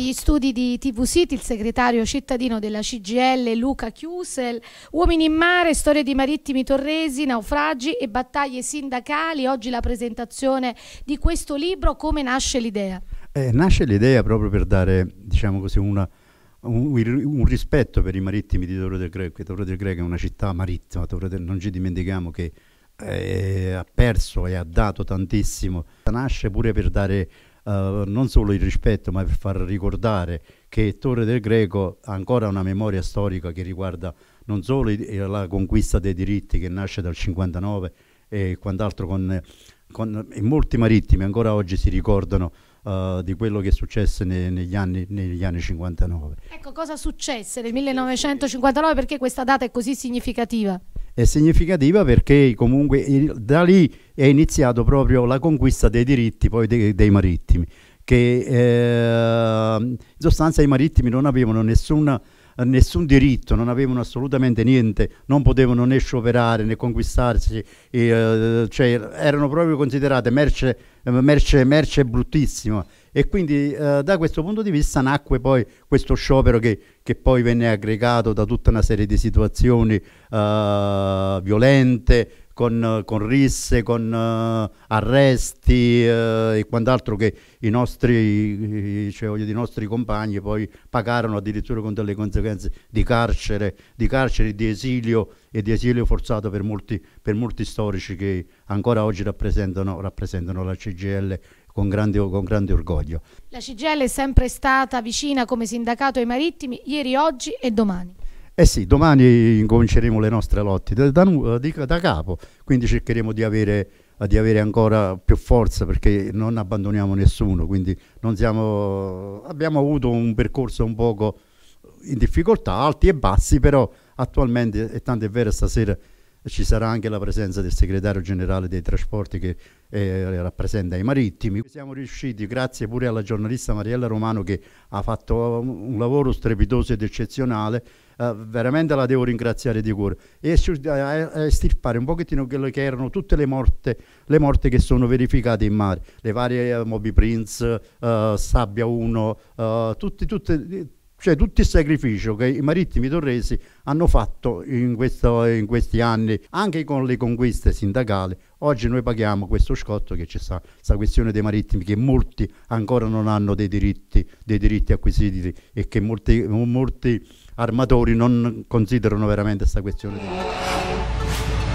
negli studi di TV City il segretario cittadino della CGL Luca Chiusel. Uomini in mare, storie di marittimi torresi, naufragi e battaglie sindacali. Oggi la presentazione di questo libro, come nasce l'idea? Eh, nasce l'idea proprio per dare, diciamo così, una, un, un, rispetto per i marittimi di Torre del Greco, che Torre del Greco è una città marittima, del, non ci dimentichiamo che eh, ha perso e ha dato tantissimo. Nasce pure per dare eh, non solo il rispetto ma per far ricordare che Torre del Greco ha ancora una memoria storica che riguarda non solo eh, la conquista dei diritti che nasce dal 59 e quant'altro con, con molti marittimi ancora oggi si ricordano Uh, di quello che successe ne, negli, anni, negli, anni, 59. Ecco, cosa successe nel 1959? Perché questa data è così significativa? è significativa perché comunque da lì è iniziato proprio la conquista dei diritti poi dei, dei marittimi, che eh, in sostanza i marittimi non avevano nessuna nessun diritto, non avevano assolutamente niente, non potevano né scioperare né conquistarsi, eh, cioè erano proprio considerate merce, merce, merce bruttissima e quindi eh, da questo punto di vista nacque poi questo sciopero che, che, poi venne aggregato da tutta una serie di situazioni eh, violente, con, con, risse, con uh, arresti uh, e quant'altro che i nostri, cioè, voglio, i nostri compagni poi pagarono addirittura con delle conseguenze di carcere, di, carcere, di esilio e di esilio forzato per molti, per molti storici che ancora oggi rappresentano, rappresentano la CGL con grande, con grande orgoglio. La CGL è sempre stata vicina come sindacato ai marittimi ieri, oggi e domani. Eh sì, domani incominceremo le nostre lotte da, da, da capo, quindi cercheremo di avere, di avere, ancora più forza perché non abbandoniamo nessuno, quindi siamo, abbiamo avuto un percorso un poco in difficoltà, alti e bassi, però attualmente, e tanto è vero stasera ci sarà anche la presenza del segretario generale dei trasporti che eh, rappresenta i marittimi. Siamo riusciti, grazie pure alla giornalista Mariella Romano che ha fatto un lavoro strepitoso ed eccezionale, eh, veramente la devo ringraziare di cuore, e a estirpare eh, eh, eh, un pochettino quelle che erano tutte le morte, le morte che sono verificate in mare, le varie Moby Prince, Sabbia 1, tutte, tutte cioè tutto il sacrificio che i marittimi torresi hanno fatto in, questo, in questi anni, anche con le conquiste sindacali, oggi noi paghiamo questo scotto che c'è sta, sta questione dei marittimi che molti ancora non hanno dei diritti, dei diritti acquisiti e che molti, molti armatori non considerano veramente questa questione. Dei...